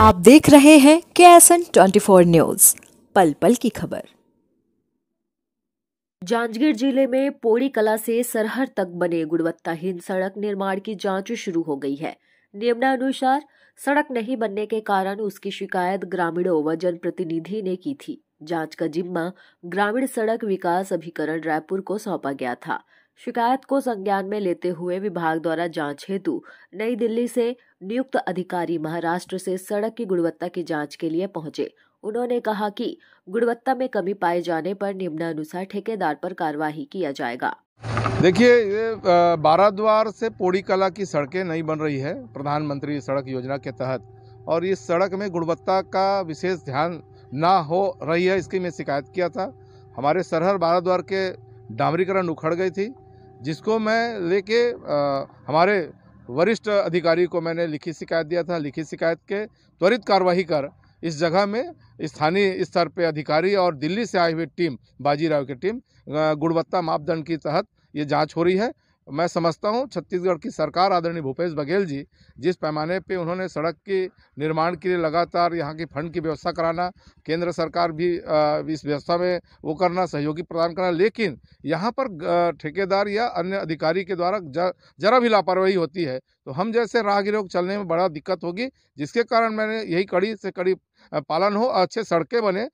आप देख रहे हैं K S N twenty four news पल पल की खबर जांजगीर जिले में पोड़ी कला से सरहर तक बने गुणवत्ताहीन सड़क निर्माण की जांच शुरू हो गई है नियमानुसार सड़क नहीं बनने के कारण उसकी शिकायत ग्रामीणों व जनप्रतिनिधि ने की थी जांच का जिम्मा ग्रामीण सड़क विकास अभिकरण रायपुर को सौंपा गया था शिकायत को संज्ञान में लेते हुए विभाग द्वारा जांच हेतु नई दिल्ली से नियुक्त अधिकारी महाराष्ट्र से सड़क की गुणवत्ता की जांच के लिए पहुंचे उन्होंने कहा कि गुणवत्ता में कमी पाए जाने पर निम्नानुसार ठेकेदार पर कार्रवाई किया जाएगा देखिए ये बाराद्वार से पोड़ी कला की सड़कें नहीं बन रही है प्रधानमंत्री सड़क योजना के तहत और इस सड़क में गुणवत्ता का विशेष ध्यान ना हो रही है इसकी मैं शिकायत किया था हमारे सरहर बाराद्वार के डामरीकरण उखड़ गई थी जिसको मैं लेके हमारे वरिष्ठ अधिकारी को मैंने लिखित शिकायत दिया था लिखित शिकायत के त्वरित कार्रवाई कर इस जगह में स्थानीय स्तर पे अधिकारी और दिल्ली से आई हुई टीम बाजीराव की टीम गुणवत्ता मापदंड के तहत ये जांच हो रही है मैं समझता हूं छत्तीसगढ़ की सरकार आदरणीय भूपेश बघेल जी जिस पैमाने पे उन्होंने सड़क के निर्माण के लिए लगातार यहां की फंड की व्यवस्था कराना केंद्र सरकार भी इस व्यवस्था में वो करना सहयोगी प्रदान करना लेकिन यहाँ पर ठेकेदार या अन्य अधिकारी के द्वारा जरा भी लापरवाही होती है तो हम जैसे राहगीरों को चलने में बड़ा दिक्कत होगी जिसके कारण मैंने यही कड़ी से कड़ी पालन हो अच्छे सड़कें बने